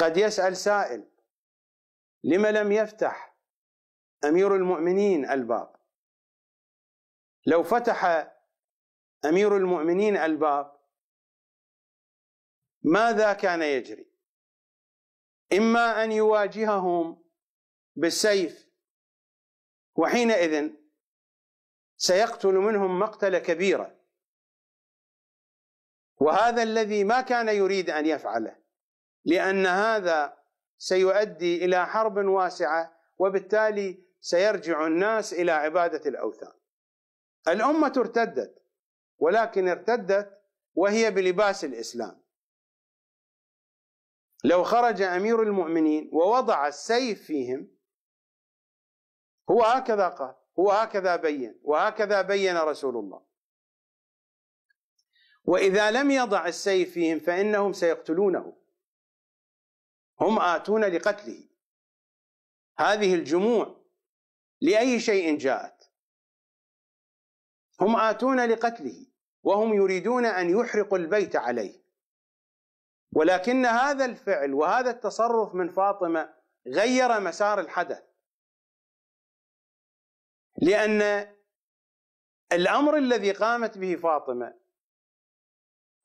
قد يسأل سائل لم لم يفتح أمير المؤمنين الباب لو فتح أمير المؤمنين الباب ماذا كان يجري إما أن يواجههم بالسيف وحينئذ سيقتل منهم مقتله كبيره وهذا الذي ما كان يريد ان يفعله لان هذا سيؤدي الى حرب واسعه وبالتالي سيرجع الناس الى عباده الاوثان. الامه ارتدت ولكن ارتدت وهي بلباس الاسلام. لو خرج امير المؤمنين ووضع السيف فيهم هو هكذا قال هو هكذا بين وهكذا بين رسول الله واذا لم يضع السيف فيهم فانهم سيقتلونه هم آتون لقتله هذه الجموع لأي شيء جاءت هم آتون لقتله وهم يريدون أن يحرقوا البيت عليه ولكن هذا الفعل وهذا التصرف من فاطمة غير مسار الحدث لأن الأمر الذي قامت به فاطمة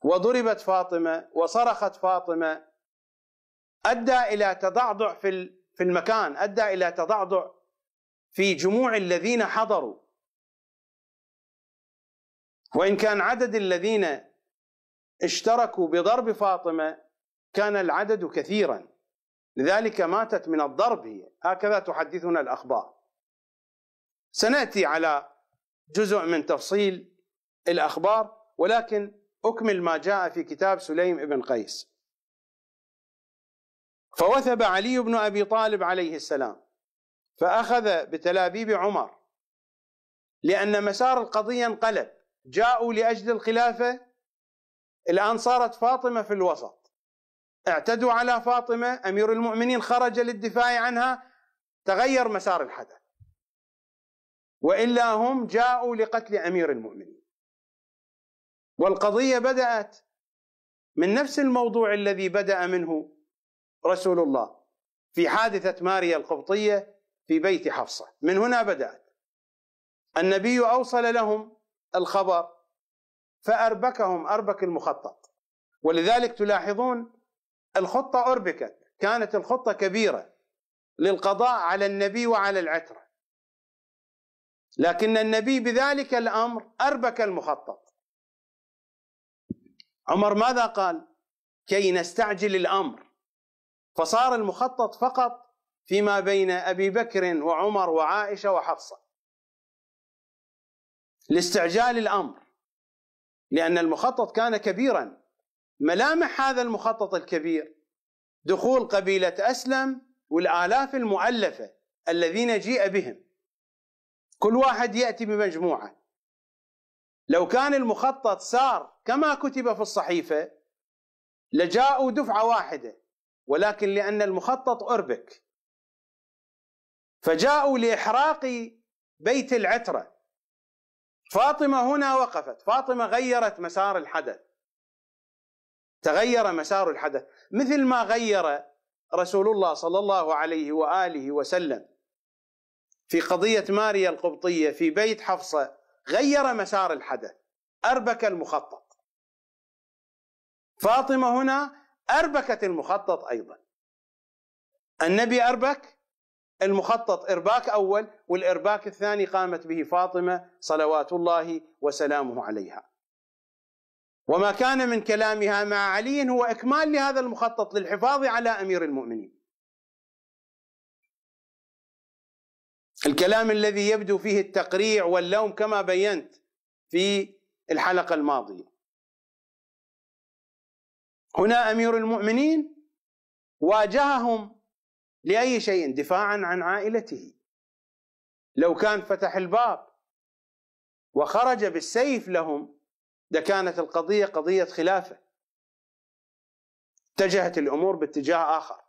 وضربت فاطمة وصرخت فاطمة ادى الى تضعضع في في المكان، ادى الى تضعضع في جموع الذين حضروا. وان كان عدد الذين اشتركوا بضرب فاطمه كان العدد كثيرا لذلك ماتت من الضرب هي هكذا تحدثنا الاخبار. سناتي على جزء من تفصيل الاخبار ولكن اكمل ما جاء في كتاب سليم بن قيس. فوثب علي بن ابي طالب عليه السلام فاخذ بتلابيب عمر لان مسار القضيه انقلب جاءوا لاجل الخلافه الان صارت فاطمه في الوسط اعتدوا على فاطمه امير المؤمنين خرج للدفاع عنها تغير مسار الحدث والا هم جاءوا لقتل امير المؤمنين والقضيه بدات من نفس الموضوع الذي بدا منه رسول الله في حادثة ماريا القبطية في بيت حفصة من هنا بدأت النبي أوصل لهم الخبر فأربكهم أربك المخطط ولذلك تلاحظون الخطة أربكت كانت الخطة كبيرة للقضاء على النبي وعلى العترة لكن النبي بذلك الأمر أربك المخطط عمر ماذا قال كي نستعجل الأمر فصار المخطط فقط فيما بين ابي بكر وعمر وعائشه وحفصه لاستعجال الامر لان المخطط كان كبيرا ملامح هذا المخطط الكبير دخول قبيله اسلم والالاف المؤلفه الذين جيء بهم كل واحد ياتي بمجموعه لو كان المخطط سار كما كتب في الصحيفه لجاءوا دفعه واحده ولكن لأن المخطط أربك فجاءوا لإحراق بيت العترة فاطمة هنا وقفت فاطمة غيرت مسار الحدث تغير مسار الحدث مثل ما غير رسول الله صلى الله عليه وآله وسلم في قضية ماريا القبطية في بيت حفصة غير مسار الحدث أربك المخطط فاطمة هنا أربكت المخطط أيضا النبي أربك المخطط إرباك أول والإرباك الثاني قامت به فاطمة صلوات الله وسلامه عليها وما كان من كلامها مع علي هو إكمال لهذا المخطط للحفاظ على أمير المؤمنين الكلام الذي يبدو فيه التقريع واللوم كما بينت في الحلقة الماضية هنا امير المؤمنين واجههم لاي شيء دفاعا عن عائلته لو كان فتح الباب وخرج بالسيف لهم لكانت القضيه قضيه خلافه اتجهت الامور باتجاه اخر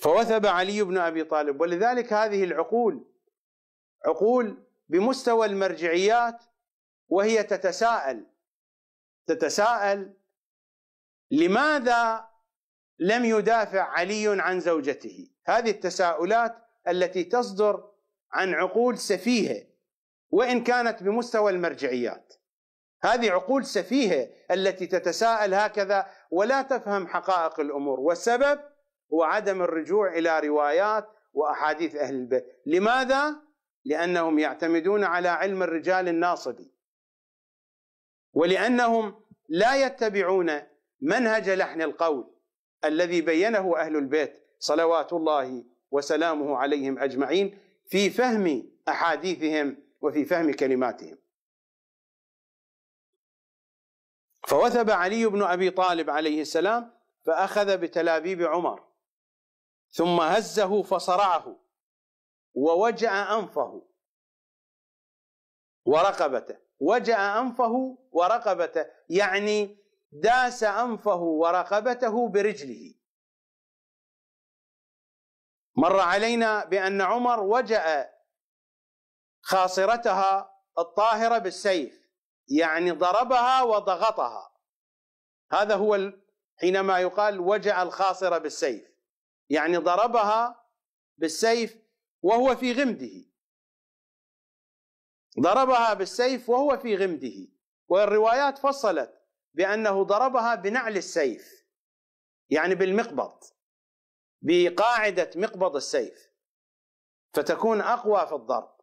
فوثب علي بن ابي طالب ولذلك هذه العقول عقول بمستوى المرجعيات وهي تتساءل تتساءل لماذا لم يدافع علي عن زوجته هذه التساؤلات التي تصدر عن عقول سفيهه وان كانت بمستوى المرجعيات هذه عقول سفيهه التي تتساءل هكذا ولا تفهم حقائق الامور والسبب هو عدم الرجوع الى روايات واحاديث اهل البيت لماذا لانهم يعتمدون على علم الرجال الناصبي ولانهم لا يتبعون منهج لحن القول الذي بينه اهل البيت صلوات الله وسلامه عليهم اجمعين في فهم احاديثهم وفي فهم كلماتهم. فوثب علي بن ابي طالب عليه السلام فاخذ بتلابيب عمر ثم هزه فصرعه ووجع انفه ورقبته وجأ أنفه ورقبته يعني داس أنفه ورقبته برجله مر علينا بأن عمر وجأ خاصرتها الطاهرة بالسيف يعني ضربها وضغطها هذا هو حينما يقال وجع الخاصرة بالسيف يعني ضربها بالسيف وهو في غمده ضربها بالسيف وهو في غمده والروايات فصلت بأنه ضربها بنعل السيف يعني بالمقبض بقاعدة مقبض السيف فتكون أقوى في الضرب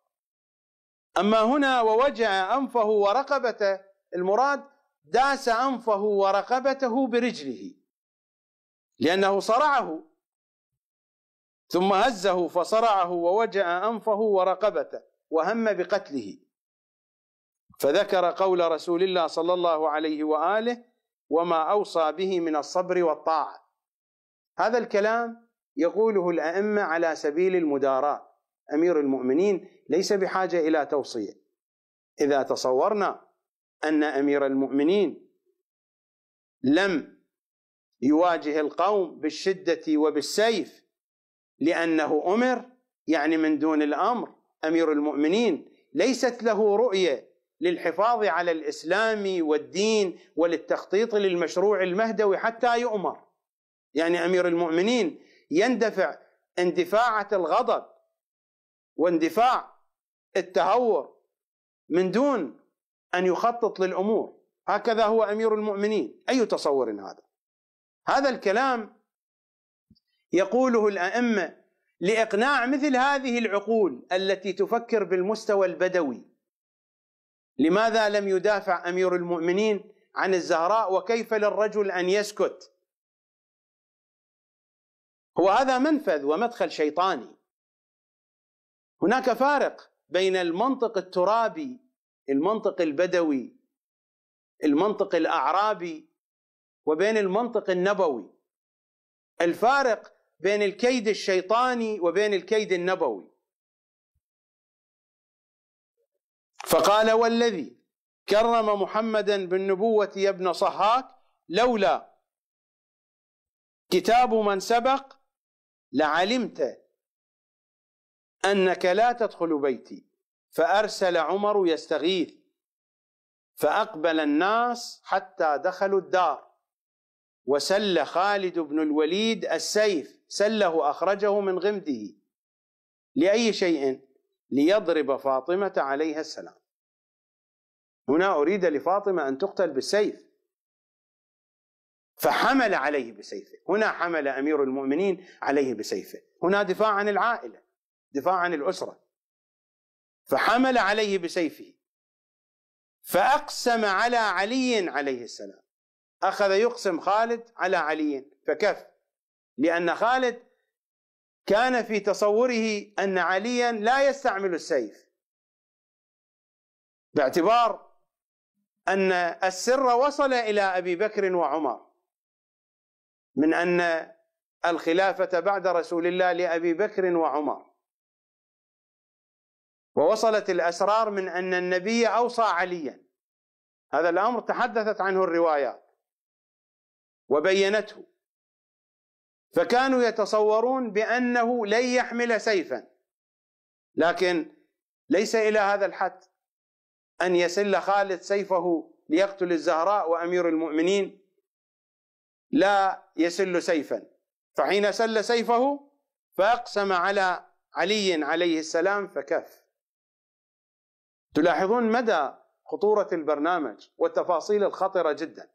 أما هنا ووجع أنفه ورقبته المراد داس أنفه ورقبته برجله لأنه صرعه ثم هزه فصرعه ووجع أنفه ورقبته وهم بقتله فذكر قول رسول الله صلى الله عليه واله وما اوصى به من الصبر والطاعه هذا الكلام يقوله الائمه على سبيل المداراه امير المؤمنين ليس بحاجه الى توصيه اذا تصورنا ان امير المؤمنين لم يواجه القوم بالشده وبالسيف لانه امر يعني من دون الامر امير المؤمنين ليست له رؤيه للحفاظ على الاسلام والدين وللتخطيط للمشروع المهدوي حتى يؤمر يعني امير المؤمنين يندفع اندفاعة الغضب واندفاع التهور من دون ان يخطط للامور هكذا هو امير المؤمنين اي تصور هذا هذا الكلام يقوله الائمه لاقناع مثل هذه العقول التي تفكر بالمستوى البدوي لماذا لم يدافع امير المؤمنين عن الزهراء وكيف للرجل ان يسكت هو هذا منفذ ومدخل شيطاني هناك فارق بين المنطق الترابي المنطق البدوي المنطق الاعرابي وبين المنطق النبوي الفارق بين الكيد الشيطاني وبين الكيد النبوي فقال والذي كرم محمدا بالنبوة يا ابن صهاك لولا كتاب من سبق لعلمت أنك لا تدخل بيتي فأرسل عمر يستغيث فأقبل الناس حتى دخلوا الدار وسل خالد بن الوليد السيف سله أخرجه من غمده لأي شيء ليضرب فاطمة عليها السلام هنا أريد لفاطمة أن تقتل بالسيف فحمل عليه بسيفه هنا حمل أمير المؤمنين عليه بسيفه هنا دفاع عن العائلة دفاع عن الأسرة فحمل عليه بسيفه فأقسم على علي عليه السلام أخذ يقسم خالد على علي فكف لأن خالد كان في تصوره ان عليا لا يستعمل السيف باعتبار ان السر وصل الى ابي بكر وعمر من ان الخلافه بعد رسول الله لابي بكر وعمر ووصلت الاسرار من ان النبي اوصى عليا هذا الامر تحدثت عنه الروايات وبينته فكانوا يتصورون بانه لن يحمل سيفا لكن ليس الى هذا الحد ان يسل خالد سيفه ليقتل الزهراء وامير المؤمنين لا يسل سيفا فحين سل سيفه فاقسم على علي عليه السلام فكف تلاحظون مدى خطوره البرنامج والتفاصيل الخطره جدا